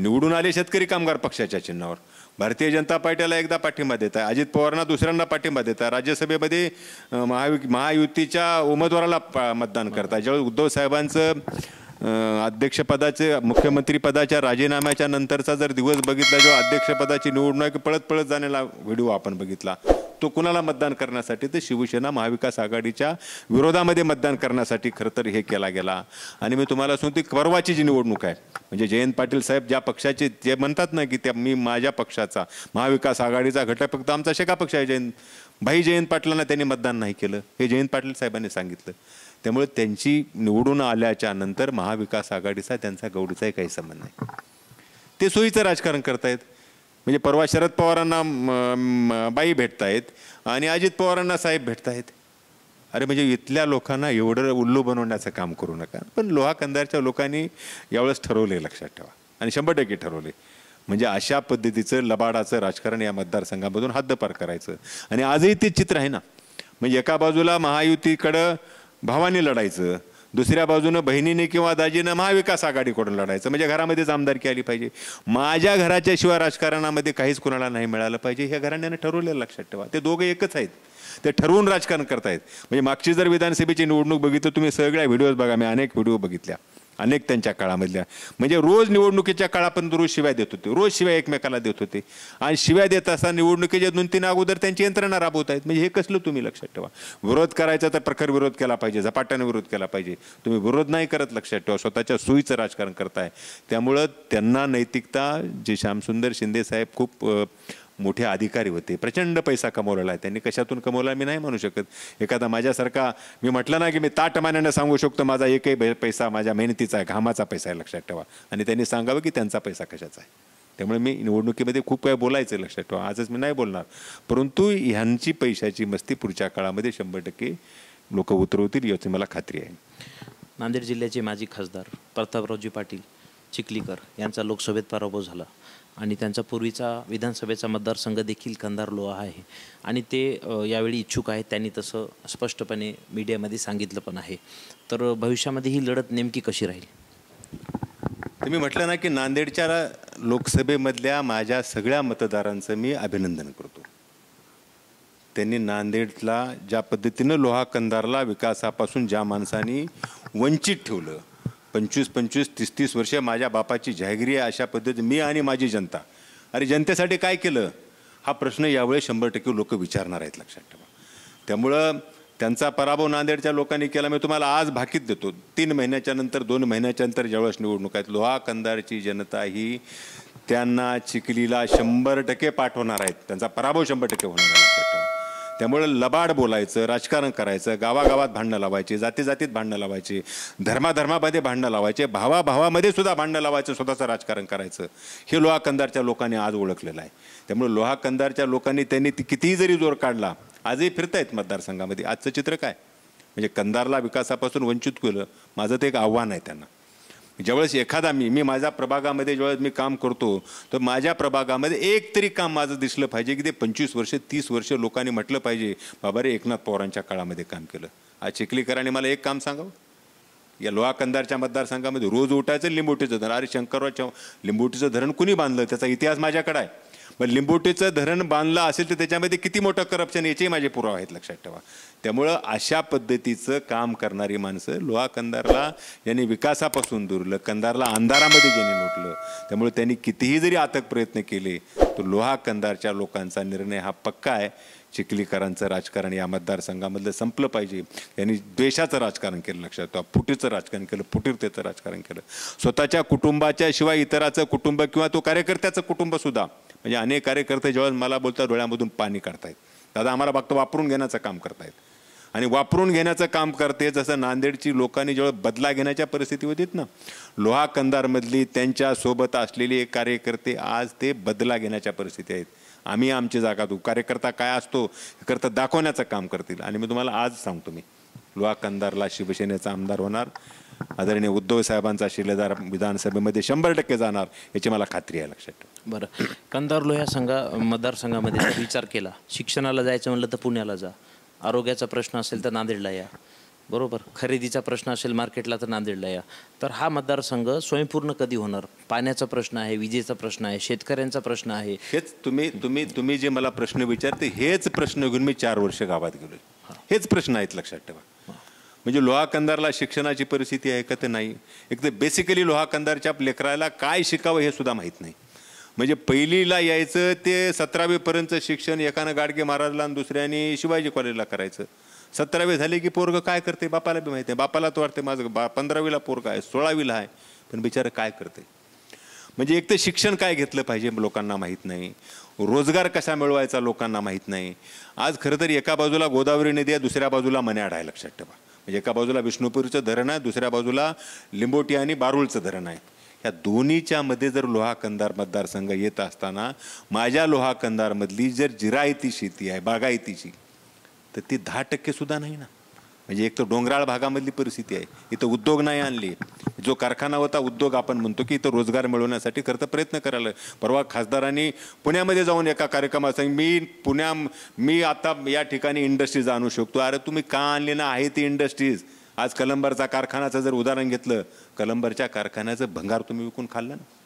B: निवडून आले शेतकरी कामगार पक्षाच्या चिन्हावर भारतीय जनता पार्टीला एकदा पाठिंबा देत आहे अजित पवारांना दुसऱ्यांना पाठिंबा देत आहे राज्यसभेमध्ये महाविक महायुतीच्या उमेदवाराला मतदान करता आहे उद्धव साहेबांचं अध्यक्षपदाचे मुख्यमंत्रीपदाच्या राजीनाम्याच्या नंतरचा जर दिवस बघितला जो अध्यक्षपदाची निवडणूक पळत पळत जाण्याला व्हिडिओ आपण बघितला तो कुणाला मतदान करण्यासाठी तर शिवसेना महाविकास आघाडीच्या विरोधामध्ये मतदान करण्यासाठी खरं तर हे केला गेला आणि मी तुम्हाला सांगतो कर्वाची जी निवडणूक आहे म्हणजे जयंत पाटील साहेब ज्या पक्षाचे जे म्हणतात ना की त्या मी माझ्या पक्षाचा महाविकास आघाडीचा घटक फक्त आमचा शेका पक्ष आहे जयंत भाई जयंत पाटलांना त्यांनी मतदान नाही केलं हे जयंत पाटील साहेबांनी सांगितलं त्यामुळे त्यांची निवडून आल्याच्या नंतर महाविकास आघाडीचा त्यांचा गौडीचाही काही संबंध नाही ते सोयीचं राजकारण करतायत म्हणजे परवा शरद पवारांना बाई भेटतायत आणि अजित पवारांना साहेब भेटतायत अरे म्हणजे इथल्या लोकांना एवढं उल्लू बनवण्याचं काम करू नका पण लोहा कंदारच्या लोकांनी यावेळेस ठरवले लक्षात ठेवा आणि शंभर टक्के ठरवले म्हणजे अशा पद्धतीचं लबाडाचं राजकारण या मतदारसंघामधून हद्दपार करायचं आणि आजही ते चित्र आहे ना म्हणजे एका बाजूला महायुतीकडं भावाने लढायचं दुसऱ्या बाजूनं बहिणीने किंवा दाजीनं महाविकास आघाडीकडून लढायचं म्हणजे घरामध्येच आमदारकी आली पाहिजे माझ्या घराच्या शिवाय राजकारणामध्ये काहीच कुणाला नाही मिळालं पाहिजे हे घराण्याने ठरवलेलं लक्षात ठेवा ते दोघं एकच आहेत ते ठरवून राजकारण करतायत म्हणजे मागची जर विधानसभेची निवडणूक बघितली तुम्ही सगळ्या व्हिडिओज बघा मी अनेक व्हिडिओ बघितल्या अनेक त्यांच्या काळामधल्या म्हणजे रोज निवडणुकीच्या काळापर्यंत रोज शिवाय देत होते रोज शिवाय एकमेकाला देत होते आणि शिवाय देत असताना निवडणुकीच्या दोन तीन अगोदर त्यांची यंत्रणा राबवत आहेत म्हणजे हे कसलं तुम्ही लक्षात ठेवा विरोध करायचा तर प्रखर विरोध केला पाहिजे झपाट्याने विरोध केला पाहिजे तुम्ही विरोध नाही करत लक्षात ठेवा स्वतःच्या सुईचं राजकारण करताय त्यामुळं त्यांना नैतिकता जे श्यामसुंदर शिंदे साहेब खूप मोठे अधिकारी होते प्रचंड पैसा कमवलेला आहे त्यांनी कशातून कमवला मी नाही म्हणू शकत एखादा माझ्यासारखा मी म्हटलं ना की मी ताटमान्यानं सांगू शकतो माझा एकही पैसा माझ्या मेहनतीचा आहे घामाचा पैसा आहे लक्षात ठेवा आणि त्यांनी सांगावं की त्यांचा पैसा कशाचा आहे त्यामुळे मी निवडणुकीमध्ये खूप काय बोलायचं लक्षात ठेवा आजच मी नाही बोलणार परंतु ह्यांची पैशाची मस्ती पुढच्या काळामध्ये शंभर टक्के लोक उतरवतील याची मला
A: खात्री आहे नांदेड जिल्ह्याचे माजी खासदार प्रतापरावजी पाटील चिखलीकर यांचा लोकसभेत पराभव झाला आणि त्यांचा पूर्वीचा विधानसभेचा मतदारसंघ देखील कंधार लोहा आहे आणि ते यावेळी इच्छुक आहेत त्यांनी तसं स्पष्टपणे मीडियामध्ये सांगितलं पण आहे तर भविष्यामध्ये ही लढत नेमकी कशी राहील तुम्ही म्हटलं ना की
B: नांदेडच्या लोकसभेमधल्या माझ्या सगळ्या मतदारांचं मी अभिनंदन करतो त्यांनी नांदेडला ज्या पद्धतीनं लोहा कंधारला विकासापासून ज्या माणसांनी वंचित ठेवलं पंचवीस पंचवीस तीस तीस वर्षे माझ्या बापाची जहागिरी आहे अशा पद्धती मी आणि माझी जनता अरे जनतेसाठी काय केलं हा प्रश्न यावेळी शंभर टक्के लोक विचारणार आहेत लक्षात ठेवा त्यामुळं त्यांचा पराभव नांदेडच्या लोकांनी केला मी तुम्हाला आज भाकीत देतो तीन महिन्याच्या नंतर दोन महिन्याच्या नंतर ज्यावेळेस निवडणूक आहेत लोहा कंदारची जनता ही त्यांना चिखलीला शंभर टक्के पाठवणार आहेत त्यांचा पराभव शंभर टक्के होणार आहे त्यामुळे लबाड बोलायचं राजकारण करायचं गावागावात भांडणं लावायची जाती जातीत भांडणं लावायची धर्माधर्मामध्ये भांडणं लावायचे भावाभावामध्ये सुद्धा भांडणं लावायचं स्वतःचं राजकारण करायचं हे लोहा कंदारच्या लोकांनी आज ओळखलेलं आहे त्यामुळे लोहा लोकांनी त्यांनी कितीही जरी जोर काढला आजही फिरतायत मतदारसंघामध्ये आजचं चित्र काय म्हणजे कंदारला विकासापासून वंचित केलं माझं ते एक आव्हान आहे त्यांना ज्यावेळेस एखादा मी मी माझ्या प्रभागामध्ये ज्यावेळेस मी काम करतो तर माझ्या प्रभागामध्ये एक तरी काम माझं दिसलं पाहिजे की ते पंचवीस वर्ष तीस वर्ष लोकांनी म्हटलं पाहिजे बाबा रे एकनाथ पवारांच्या काळामध्ये काम केलं आज चिखलीकरांनी मला एक काम सांगावं या लोहा कंदारच्या मतदारसंघामध्ये रोज उठायचं लिंबोटीचं धरण अरे शंकरराव लिंबोटीचं धरण कुणी बांधलं त्याचा इतिहास माझ्याकडे आहे मग लिंबोटीचं धरण बांधलं असेल तर त्याच्यामध्ये किती मोठं करप्शन याचे माझे पुरावे आहेत लक्षात ठेवा त्यामुळं अशा पद्धतीचं काम करणारी माणसं लोहा कंदारला यांनी विकासापासून दुरलं कंदारला अंधारामध्ये ज्यांनी लुटलं त्यामुळे त्यांनी कितीही जरी आतक प्रयत्न केले तर लोहा कंदारच्या लोकांचा निर्णय हा पक्का आहे चिखलीकरांचं राजकारण या मतदारसंघामधलं संपलं पाहिजे त्यांनी द्वेषाचं राजकारण केलं लक्षात ठेवा फुटीचं राजकारण केलं फुटीरतेचं राजकारण केलं स्वतःच्या कुटुंबाच्या शिवाय इतराचं कुटुंब किंवा तो कार्यकर्त्याचं कुटुंबसुद्धा म्हणजे अनेक कार्यकर्ते जेव्हा मला बोलतात डोळ्यामधून पाणी काढतायत दादा आम्हाला फक्त वापरून घेण्याचं काम करतायत आणि वापरून घेण्याचं काम करते जसं नांदेडची लोकांनी जेव्हा बदला घेण्याच्या परिस्थिती होतीत ना लोहा कंदारमधली त्यांच्यासोबत असलेले कार्यकर्ते आज ते बदला घेण्याच्या परिस्थिती आहेत आम्ही आमची जागा तू कार्यकर्ता काय असतो करता दाखवण्याचं काम करतील आणि मी तुम्हाला आज सांगतो मी लोहा कंदारला शिवसेनेचा आमदार होणार आदरणीय उद्धव साहेबांचा शिलेदार विधानसभेमध्ये शंभर टक्के जाणार
A: याची मला खात्री आहे लक्षात बरं कंदार लोह्या संघा मतदारसंघामध्ये विचार केला शिक्षणाला जायचं म्हणलं तर पुण्याला जा आरोग्याचा प्रश्न असेल तर नांदेडला या बरोबर खरेदीचा प्रश्न असेल मार्केटला तर नांदेडला या तर हा मतदारसंघ स्वयंपूर्ण कधी होणार पाण्याचा प्रश्न आहे विजेचा प्रश्न आहे शेतकऱ्यांचा प्रश्न आहे
B: हेच तुम्ही तुम्ही तुम्ही जे मला प्रश्न विचारते हेच प्रश्न घेऊन मी चार वर्ष गावात गेलो हेच प्रश्न आहेत लक्षात ठेवा म्हणजे लोहा शिक्षणाची परिस्थिती आहे का ते नाही एक तर बेसिकली लोहा कंदारच्या लेकराला काय शिकावं हे सुद्धा माहीत नाही म्हणजे पहिलीला यायचं ते सतरावीपर्यंत शिक्षण एकानं गाडगे महाराजला आणि दुसऱ्याने शिवाजी कॉलेजला करायचं सतरावी झाले की पोरग काय करते बापाला बी माहिती आहे बापाला तो वाटते माझं बा पंधरावीला पोरग आहे सोळावीला आहे पण बिचारं काय करते म्हणजे एक तर शिक्षण काय घेतलं पाहिजे लोकांना माहीत नाही रोजगार कसा मिळवायचा लोकांना माहीत नाही आज खरं तर एका बाजूला गोदावरी नदी आहे दुसऱ्या बाजूला मन्याड आहे लक्षात ठेवा म्हणजे एका बाजूला विष्णुपूरचं धरण आहे दुसऱ्या बाजूला लिंबोटी आणि बारुळचं धरण आहे या दोन्हीच्यामध्ये मध्ये जर लोहा कंदार मतदारसंघ येत असताना माझ्या लोहा कंदारमधली जर जिरायती शेती आहे बागायतीची तर ती दहा सुद्धा नाही ना म्हणजे एक तर डोंगराळ भागामधली परिस्थिती आहे इथं उद्योग नाही आणले जो कारखाना होता उद्योग आपण म्हणतो की इथं रोजगार मिळवण्यासाठी करता प्रयत्न करायला परवा खासदारांनी पुण्यामध्ये जाऊन एका कार्यक्रमात सांग मी पुण्या मी आता या ठिकाणी इंडस्ट्रीज आणू शकतो अरे तुम्ही का आणले ना आहे ती इंडस्ट्रीज आज कलंबरचा कारखानाचं जर उदाहरण घेतलं कलंबरच्या कारखान्याचं भंगार तुम्ही विकून खाल्लं ना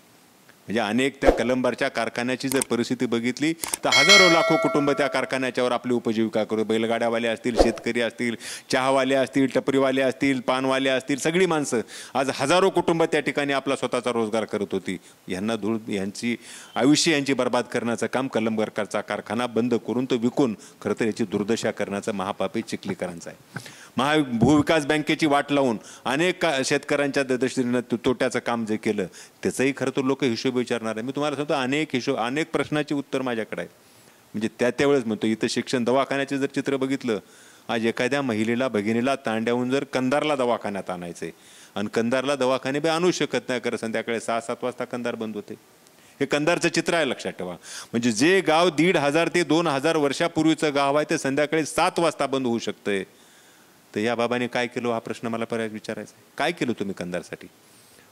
B: म्हणजे अनेक त्या कलंबरच्या कारखान्याची जर परिस्थिती बघितली तर हजारो लाखो कुटुंब त्या कारखान्याच्यावर आपली उपजीविका करू बैलगाड्यावाले असतील शेतकरी असतील चहावाले असतील टपरीवाले असतील पानवाले असतील सगळी माणसं आज हजारो कुटुंब त्या ठिकाणी आपला स्वतःचा रोजगार करत होती यांना धूळ यांची आयुष्य यांची बर्बाद करण्याचं काम कलंबरकरचा कारखाना बंद करून तो विकून खरं तर याची दुर्दशा करण्याचं महापापी चिखलीकरांचं आहे महा भूविकास बँकेची वाट लावून अनेक शेतकऱ्यांच्या तो तोट्याचं काम जे केलं त्याचंही खरं तर लोक हिशोब विचारणार आहे मी तुम्हाला सांगतो अनेक हिशोब अनेक प्रश्नाची उत्तर माझ्याकडे आहे म्हणजे त्या त्यावेळेस म्हणतो इथं शिक्षण दवाखान्याचे जर चित्र बघितलं आज एखाद्या महिलेला भगिनीला तांड्याहून जर कंदारला दवाखान्यात आणायचे आणि कंदारला दवाखाने बी आणू शकत नाही कारण संध्याकाळी सहा सात वाजता कंदार बंद होते हे कंदारचं चित्र आहे लक्षात ठेवा म्हणजे जे गाव दीड हजार ते दोन हजार वर्षापूर्वीचं गाव आहे ते संध्याकाळी सात वाजता बंद होऊ शकतंय तर या बाबाने काय केलं हा प्रश्न मला पर्याय विचारायचा आहे काय केलं तुम्ही कंदारसाठी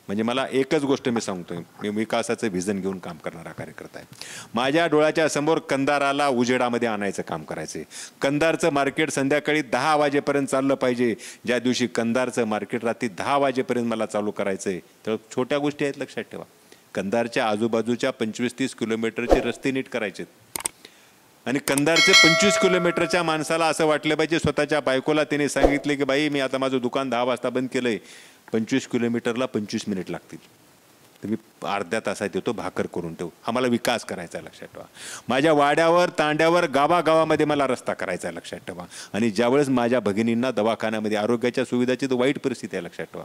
B: म्हणजे मला एकच गोष्ट मी सांगतोय मी विकासाचं व्हिजन घेऊन काम करणारा कार्यकर्ता आहे माझ्या डोळ्याच्या समोर कंदाराला उजेडामध्ये आणायचं काम करायचं आहे कंदारचं मार्केट संध्याकाळी दहा वाजेपर्यंत चाललं पाहिजे ज्या दिवशी कंदारचं मार्केट रात्री दहा वाजेपर्यंत मला चालू करायचं आहे तर छोट्या गोष्टी आहेत लक्षात ठेवा कंदारच्या आजूबाजूच्या पंचवीस तीस किलोमीटरचे रस्ते नीट करायचे आहेत आणि कंधारचे पंचवीस किलोमीटरच्या माणसाला असं वाटलं पाहिजे स्वतःच्या बायकोला तिने सांगितले की बाई मी आता माझं दुकान दहा वाजता बंद केलं आहे पंचवीस किलोमीटरला पंचवीस मिनिट लागतील तर मी अर्ध्या तासात येतो भाकर करून ठेवू आम्हाला विकास करायचा लक्षात ठेवा माझ्या वाड्यावर तांड्यावर गावागावामध्ये मला रस्ता करायचा लक्षात ठेवा आणि ज्यावेळेस माझ्या भगिनींना दवाखान्यामध्ये आरोग्याच्या सुविधाची तर वाईट परिस्थिती आहे लक्षात ठेवा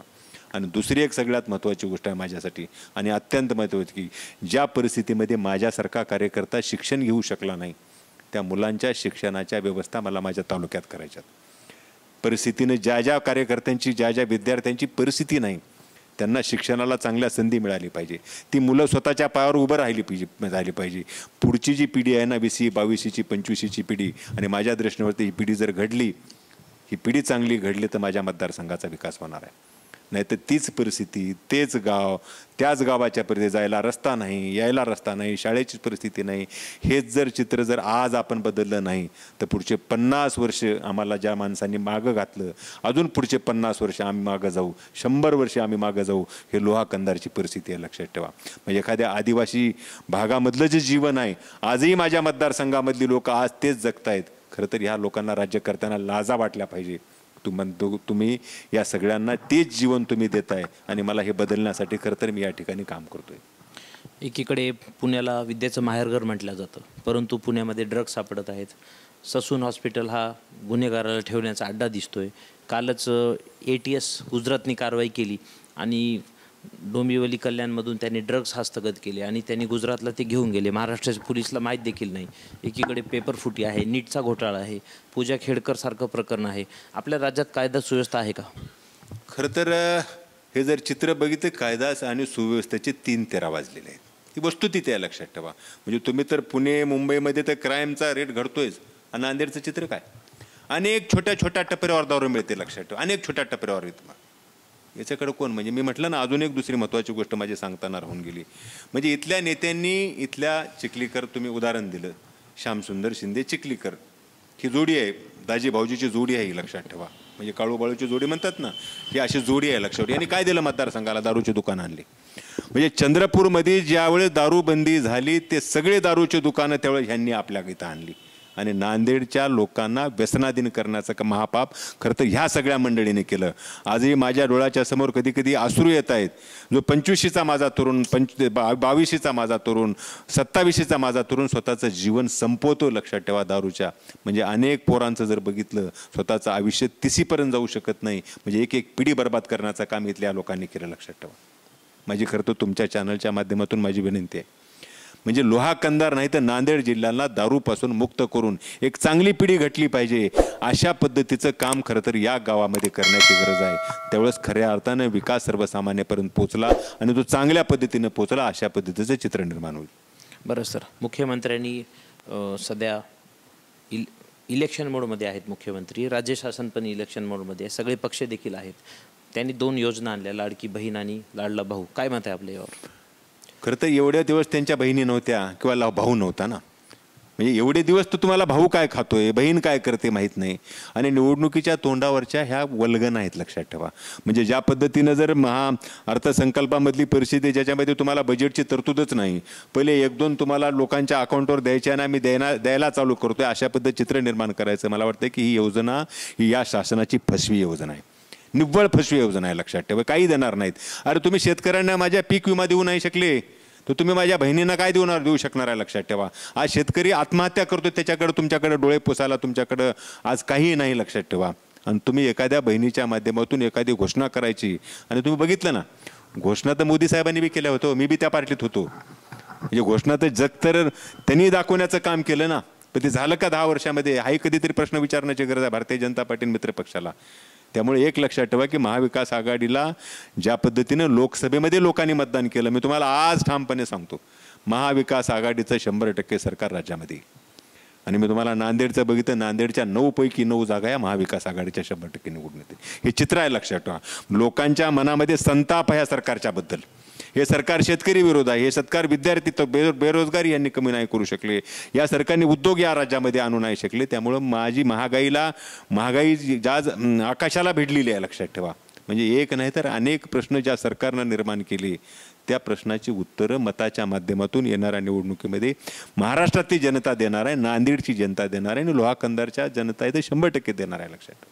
B: आणि दुसरी एक सगळ्यात महत्त्वाची गोष्ट आहे माझ्यासाठी आणि अत्यंत महत्त्वाची की ज्या परिस्थितीमध्ये माझ्यासारखा कार्यकर्ता शिक्षण घेऊ शकला नाही त्या मुलांच्या शिक्षणाच्या व्यवस्था मला माझ्या तालुक्यात करायच्यात परिस्थितीनं ज्या ज्या कार्यकर्त्यांची ज्या ज्या विद्यार्थ्यांची परिस्थिती नाही त्यांना शिक्षणाला चांगल्या संधी मिळाली पाहिजे ती मुलं स्वतःच्या पायावर उभं राहिली पाहिजे झाली पाहिजे पुढची जी पिढी आहे ना वीसी बावीसीची पंचवीसीची पिढी आणि माझ्या दृष्टीवरती ही पिढी जर घडली ही पिढी चांगली घडली तर माझ्या मतदारसंघाचा विकास होणार आहे नाही तर तीच परिस्थिती तेच गाव त्याच गावाच्या परिस्थिती जायला रस्ता नाही यायला रस्ता नाही शाळेची परिस्थिती नाही हेच जर चित्र जर आज आपण बदललं नाही तर पुढचे पन्नास वर्ष आम्हाला ज्या माणसांनी मागं घातलं अजून पुढचे पन्नास वर्ष आम्ही मागं जाऊ शंभर वर्ष आम्ही मागं जाऊ हे लोहा परिस्थिती आहे लक्षात ठेवा म्हणजे एखाद्या आदिवासी भागामधलं जे जीवन आहे आजही माझ्या मतदारसंघामधली लोकं आज तेच जगतायत खरं तर ह्या लोकांना राज्य करताना लाजा वाटल्या पाहिजे तुम्हाला तुम्ही या सगळ्यांना तेच जीवन तुम्ही देत आहे आणि मला हे बदलण्यासाठी खरं तर मी या ठिकाणी काम करतो
A: आहे एकीकडे पुण्याला विद्येचं माहेरघर म्हटलं जातं परंतु पुण्यामध्ये ड्रग्स सापडत आहेत ससून हॉस्पिटल हा गुन्हेगाराला ठेवण्याचा अड्डा दिसतोय कालच ए टी एस गुजरातनी कारवाई केली आणि डोंबिवली कल्याणमधून त्यांनी ड्रग्ज हस्तगत केले आणि त्यांनी गुजरातला ते घेऊन गेले महाराष्ट्राच्या पोलिसला माहीत देखील नाही एकीकडे पेपर फुटी आहे नीटचा घोटाळा आहे पूजा खेडकर सारखं प्रकरण आहे आपल्या राज्यात कायदा सुव्यवस्था आहे का
B: खरं तर हे जर चित्र बघितलं कायदा आणि सुव्यवस्थेचे तीन तेरा वाजलेले आहेत ही वस्तू तिथे आहे लक्षात ठेवा म्हणजे तुम्ही तर पुणे मुंबईमध्ये तर क्राईमचा रेट घडतोयच आणि नांदेडचं चित्र काय अनेक छोट्या छोट्या टपऱ्यावर दारू मिळते लक्षात ठेवा अनेक छोट्या टपऱ्यावर येतो याच्याकडे कोण म्हणजे मी म्हटलं ना अजून एक दुसरी महत्त्वाची गोष्ट माझी सांगताना राहून गेली म्हणजे इथल्या नेत्यांनी इथल्या चिखलीकर तुम्ही उदाहरण दिलं श्यामसुंदर शिंदे चिखलीकर ही जोडी आहे दाजी भाऊजीची जोडी आहे ही लक्षात ठेवा म्हणजे काळूबाळूची जोडी म्हणतात ना ही अशी जोडी आहे लक्षात यांनी काय दिलं मतदारसंघाला दारूची दुकानं आणली म्हणजे चंद्रपूरमध्ये ज्यावेळेस दारूबंदी झाली ते सगळे दारूची दुकानं त्यावेळेस ह्यांनी आपल्या इथं आणली आणि नांदेडच्या लोकांना व्यसनाधीन करण्याचं का महापाप खरं तर ह्या सगळ्या मंडळीने केलं आजही माझ्या डोळ्याच्या समोर कधी कधी आसरू येत आहेत जो पंचवीशीचा माझा तरुण पंच बा बावीशीचा माझा तरुण सत्तावीशीचा माझा तरुण स्वतःचं जीवन संपवतो लक्षात ठेवा दारूच्या म्हणजे अनेक पोरांचं जर बघितलं स्वतःचं आयुष्य तिसीपर्यंत जाऊ शकत नाही म्हणजे एक एक पिढी बर्बाद करण्याचं काम इथल्या लोकांनी केलं लक्षात ठेवा माझी खरं तर तुमच्या चॅनलच्या माध्यमातून माझी विनंती आहे म्हणजे लोहा नाही तर नांदेड जिल्ह्याला दारूपासून मुक्त करून एक चांगली पिढी घटली पाहिजे अशा पद्धतीचं काम खरं तर या गावामध्ये करण्याची गरज आहे त्यावेळेस खऱ्या अर्थानं विकास सर्वसामान्यपर्यंत पोचला आणि तो चांगल्या पद्धतीनं पोचला अशा पद्धतीचं चित्र निर्माण होईल
A: बरं सर मुख्यमंत्र्यांनी सध्या इल इलेक्शन मोडमध्ये आहेत मुख्यमंत्री राज्य शासन पण इलेक्शन मोडमध्ये आहे सगळे पक्ष देखील आहेत त्यांनी दोन योजना आणल्या लाडकी बहीण आणि लाडला भाऊ काय मत आहे आपल्या यावर
B: खरं तर एवढ्या दिवस त्यांच्या बहिणी नव्हत्या किंवा भाऊ नव्हता ना म्हणजे एवढे दिवस तर तुम्हाला भाऊ काय खातोय बहीण काय करते माहीत नाही आणि निवडणुकीच्या तोंडावरच्या ह्या वल्गन आहेत लक्षात ठेवा म्हणजे ज्या पद्धतीनं जर महा अर्थसंकल्पामधली परिस्थिती ज्याच्यामध्ये तुम्हाला बजेटची तरतूदच नाही पहिले एक दोन तुम्हाला लोकांच्या अकाउंटवर द्यायच्या आणि आम्ही द्यायला द्यायला चालू करतोय अशा पद्धत चित्र निर्माण करायचं मला वाटतं की ही योजना ही या शासनाची फसवी योजना आहे निव्वळ फसवी योजना आहे लक्षात ठेवा काही देणार नाहीत अरे तुम्ही शेतकऱ्यांना माझ्या पीक विमा देऊ नाही शकले तर तुम्ही माझ्या बहिणींना काय देऊन देऊ शकणार आहे लक्षात ठेवा आज शेतकरी आत्महत्या करतो त्याच्याकडे तुमच्याकडे डोळे पुसायला तुमच्याकडं आज काहीही नाही लक्षात ठेवा आणि तुम्ही एखाद्या बहिणीच्या माध्यमातून एखादी घोषणा करायची आणि तुम्ही बघितलं ना घोषणा तर मोदी साहेबांनी बी केल्या होतो मी बी त्या पार्टीत होतो म्हणजे घोषणा तर जग तर त्यांनी दाखवण्याचं काम केलं ना पण ते झालं का दहा वर्षामध्ये हाही कधीतरी प्रश्न विचारण्याची गरज आहे भारतीय जनता पार्टी मित्र पक्षाला त्यामुळे एक लक्षात ठेवा की महाविकास आघाडीला ज्या पद्धतीनं लोकसभेमध्ये लोकांनी मतदान केलं मी तुम्हाला आज ठामपणे सांगतो महाविकास आघाडीचं शंभर टक्के सरकार राज्यामध्ये आणि मी तुम्हाला नांदेडचं बघितलं नांदेडच्या पैकी नऊ जागा या महाविकास आघाडीच्या शंभर टक्के निवडून हे चित्र आहे लक्षात ठेवा लोकांच्या मनामध्ये संताप आहे या सरकारच्याबद्दल हे सरकार शेतकरी विरोध आहे हे सरकार विद्यार्थी तर बेरो बेरोजगारी यांनी कमी नाही करू शकले या सरकारने उद्योग या राज्यामध्ये आणू नाही शकले त्यामुळं माझी महागाईला महागाई ज्या आकाशाला भिडलेली आहे लक्षात ठेवा म्हणजे एक नाही तर अनेक प्रश्न ज्या सरकारनं निर्माण केले त्या प्रश्नाची उत्तरं मताच्या माध्यमातून येणाऱ्या निवडणुकीमध्ये महाराष्ट्रातली जनता देणार आहे नांदेडची जनता देणार आहे
A: आणि लोहाकंदारच्या जनता इथे शंभर टक्के देणार आहे लक्षात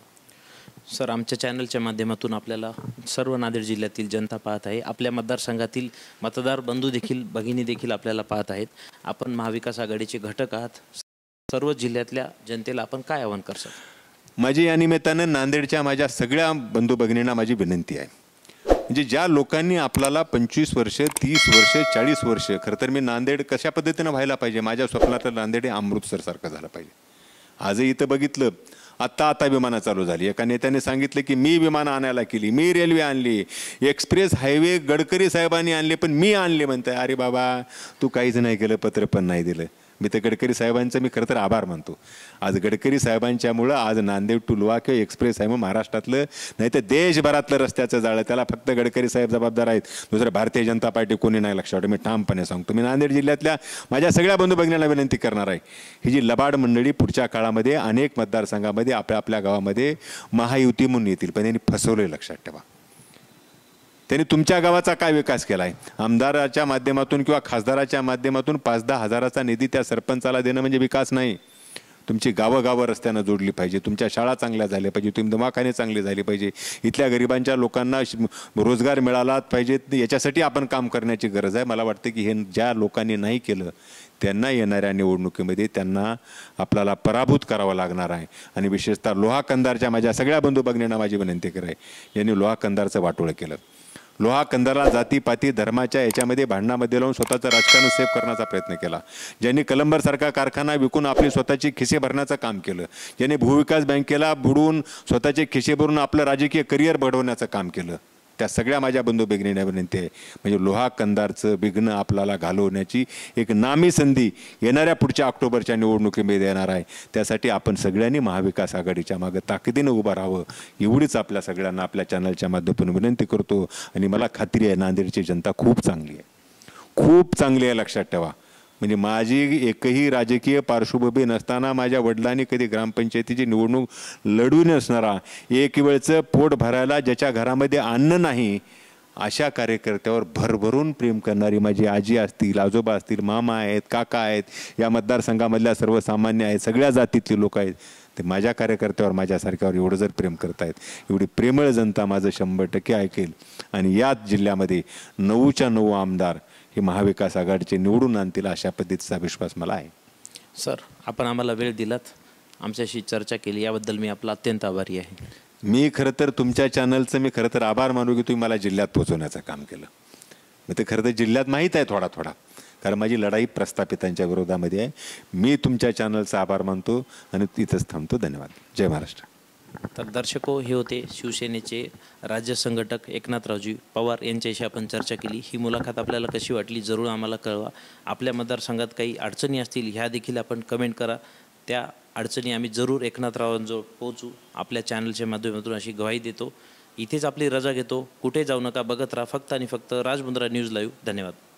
A: सर आमच्या चॅनलच्या माध्यमातून आपल्याला सर्व नांदेड जिल्ह्यातील जनता पाहत आहे आपल्या मतदारसंघातील मतदार बंधू देखील भगिनी देखील आपल्याला पाहत आहेत आपण महाविकास आघाडीचे घटक आहात सर्व जिल्ह्यातल्या जनतेला आपण काय आवाहन करतो
B: माझी या निमित्तानं नांदेडच्या माझ्या सगळ्या बंधू भगिनींना माझी विनंती आहे म्हणजे ज्या लोकांनी आपल्याला पंचवीस वर्ष तीस वर्ष चाळीस वर्ष खरं तर मी नांदेड कशा पद्धतीनं व्हायला पाहिजे माझ्या स्वप्नातलं नांदेड हे अमृतसरसारखं झालं पाहिजे आजही इथं बघितलं आत्ता आता विमानं चालू झाली एका नेत्याने सांगितलं की मी विमानं आणायला केली मी रेल्वे आणली एक्सप्रेस हायवे गडकरी साहेबांनी आणले पण मी आणले म्हणताय अरे बाबा तू काहीच नाही केलं पत्र पण नाही दिलं मी तर गडकरी साहेबांचं मी खरं तर आभार मानतो आज गडकरी साहेबांच्यामुळं आज नांदेड टू किंवा एक्सप्रेस आहे मग महाराष्ट्रातलं नाही तर देशभरातलं रस्त्याचं जाळं त्याला फक्त गडकरी साहेब जबाबदार आहेत दुसरं भारतीय जनता पार्टी कोणी नाही लक्षात मी ठामपणे सांगतो मी नांदेड जिल्ह्यातल्या माझ्या सगळ्या बंधू भगिनींना विनंती करणार आहे ही जी लबाड मंडळी पुढच्या काळामध्ये अनेक मतदारसंघामध्ये आपल्या आपल्या गावामध्ये महायुती म्हणून येतील पण यांनी फसवलं लक्षात ठेवा त्यांनी तुमच्या गावाचा काय विकास केला आहे आमदाराच्या माध्यमातून किंवा खासदाराच्या माध्यमातून पाच दहा हजाराचा निधी त्या सरपंचाला देणं म्हणजे विकास नाही तुमची गावं गावं रस्त्यांना जोडली पाहिजे तुमच्या शाळा चांगल्या झाल्या पाहिजे तुम्ही दवाखाने चांगले झाले पाहिजे इथल्या गरिबांच्या लोकांना रोजगार मिळाला पाहिजे याच्यासाठी आपण काम करण्याची गरज आहे मला वाटतं की हे ज्या लोकांनी नाही केलं त्यांना येणाऱ्या निवडणुकीमध्ये त्यांना आपल्याला पराभूत करावा लागणार आहे आणि विशेषतः लोहा माझ्या सगळ्या बंधू बघण्यांना माझी विनंती कराय यांनी लोहा कंदारचं वाटोळं केलं लोहा जाती पाती धर्माच्या याच्यामध्ये भांडणामध्ये लावून स्वतःचं राजकारण सेव्ह करण्याचा प्रयत्न केला ज्यांनी कलंबर सारखा कारखाना विकून आपली स्वतःची खिसे भरण्याचं काम केलं ज्यांनी भूविकास बँकेला बुडवून स्वतःचे खिसे भरून आपलं राजकीय करिअर बढवण्याचं काम केलं त्या सगळ्या माझ्या बंधू भगिनींना विनंती आहे म्हणजे लोहा कंदारचं विघ्न आपल्याला घालवण्याची एक नामी संधी येणाऱ्या पुढच्या ऑक्टोबरच्या निवडणुकीमध्ये येणार आहे त्यासाठी आपण सगळ्यांनी महाविकास आघाडीच्या मागं ताकदीनं उभं राहावं एवढीच आपल्या सगळ्यांना आपल्या चॅनलच्या माध्यमातून विनंती करतो आणि मला खात्री आहे नांदेडची जनता खूप चांगली आहे खूप चांगली आहे लक्षात ठेवा म्हणजे माझी एकही राजकीय पार्श्वभूमी नसताना माझ्या वडिलांनी कधी ग्रामपंचायतीची निवडणूक लढू नसणारा एक वेळचं पोट भरायला ज्याच्या घरामध्ये अन्न नाही अशा कार्यकर्त्यावर भरभरून प्रेम करणारी माझी आजी असतील आजोबा असतील मामा आहेत काका आहेत या मतदारसंघामधल्या सर्वसामान्य आहेत सगळ्या जातीतले लोक आहेत ते माझ्या कार्यकर्त्यावर माझ्यासारख्यावर एवढं जर प्रेम करतायत एवढी प्रेमळ जनता माझं शंभर टक्के ऐकेल आणि याच जिल्ह्यामध्ये नऊच्या नऊ आमदार हे महाविकास आघाडीचे निवडून आणतील अशा पद्धतीचा विश्वास मला आहे
A: सर आपण आम्हाला वेळ दिलात आमच्याशी चर्चा केली याबद्दल मी आपला अत्यंत आभारी आहे मी खरं तर तुमच्या चॅनलचं मी
B: खरं तर आभार मानू की तुम्ही मला जिल्ह्यात पोहोचवण्याचं काम केलं मग ते खरं तर जिल्ह्यात माहीत आहे थोडा थोडा कारण माझी लढाई प्रस्थापितांच्या विरोधामध्ये आहे मी तुमच्या चॅनलचा आभार मानतो आणि तिथंच थांबतो धन्यवाद जय महाराष्ट्र
A: तर दर्शको हे होते शिवसेनेचे राज्य संघटक एकनाथरावजी पवार यांच्याशी आपण चर्चा केली ही मुलाखत आपल्याला कशी वाटली जरूर आम्हाला कळवा आपल्या मतदारसंघात काही अडचणी असतील ह्या देखील आपण कमेंट करा त्या अडचणी आम्ही जरूर एकनाथरावांजवळ पोहोचू आपल्या चॅनलच्या माध्यमातून अशी गवाही देतो इथेच आपली रजा घेतो कुठे जाऊ नका बघत राहा फक्त आणि फक्त राजमुंद्रा न्यूज लाईव्ह धन्यवाद